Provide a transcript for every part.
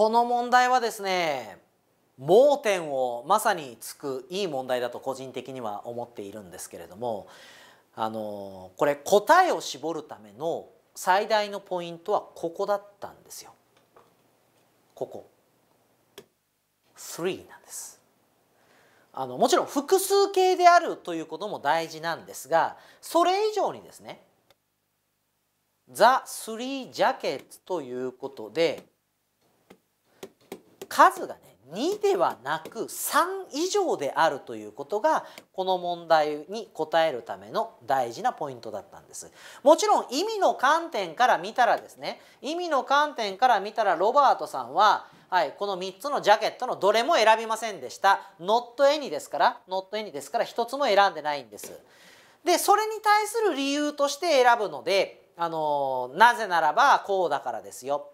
この問題はですね盲点をまさにつくいい問題だと個人的には思っているんですけれどもあのこれ答えを絞るための最大のポイントはここだったんですよ。ここ3なんですあのもちろん複数形であるということも大事なんですがそれ以上にですね「The Three Jackets」ということで数がね2ではなく3以上であるということがこの問題に答えるための大事なポイントだったんです。もちろん意味の観点から見たらですね意味の観点から見たらロバートさんははい、この3つのジャケットのどれも選びませんでした。not any ですから、not any ですから1つも選んでないんです。で、それに対する理由として選ぶので、あのなぜならばこうだからですよ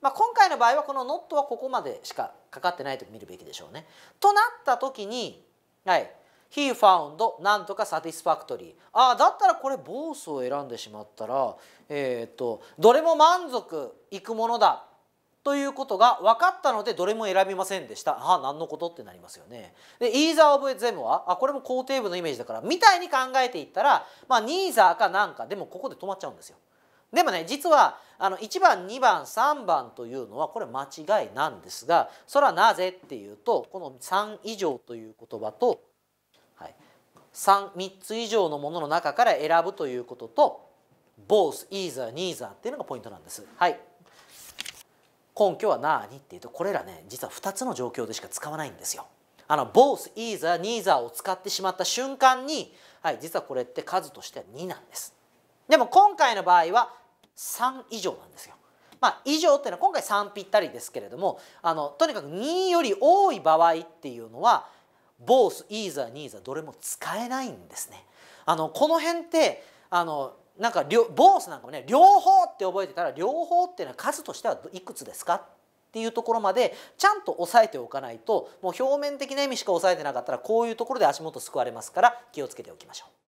まあ、今回の場合はこのノットはここまでしかかかってないと見るべきでしょうね。となった時に、はい、He found なんとか satisfactory ああだったらこれボースを選んでしまったら、えっ、とどれも満足いくものだということが分かったのでどれも選びませんでしたああ何のことってなりますよね。で either of them はあこれも肯定部のイメージだからみたいに考えていったら、まあ、neither かなんかでもここで止まっちゃうんですよ。でもね実はあの1番2番3番というのはこれ間違いなんですがそれはなぜっていうとこの3以上という言葉と、はい、3, 3つ以上のものの中から選ぶということと both, either, neither っていうのがポイントなんです。はい根拠は何っていうとこれらね実は2つの状況でしか使わないんですよ。あの both, either, neither を使ってしまった瞬間に、はい、実はこれって数としては2なんです。でも今回の場合は3以上なんですよ。まあ、以上っていうのは今回3ぴったりですけれどもあのとにかく2より多い場合っていうのはボースイーザーニーザーどれも使えないんですね。あのこの辺ってあのなんかボースなんかもね両方って覚えてたら両方っていうのは数としてはいくつですかっていうところまでちゃんと押さえておかないともう表面的な意味しか押さえてなかったらこういうところで足元すくわれますから気をつけておきましょう。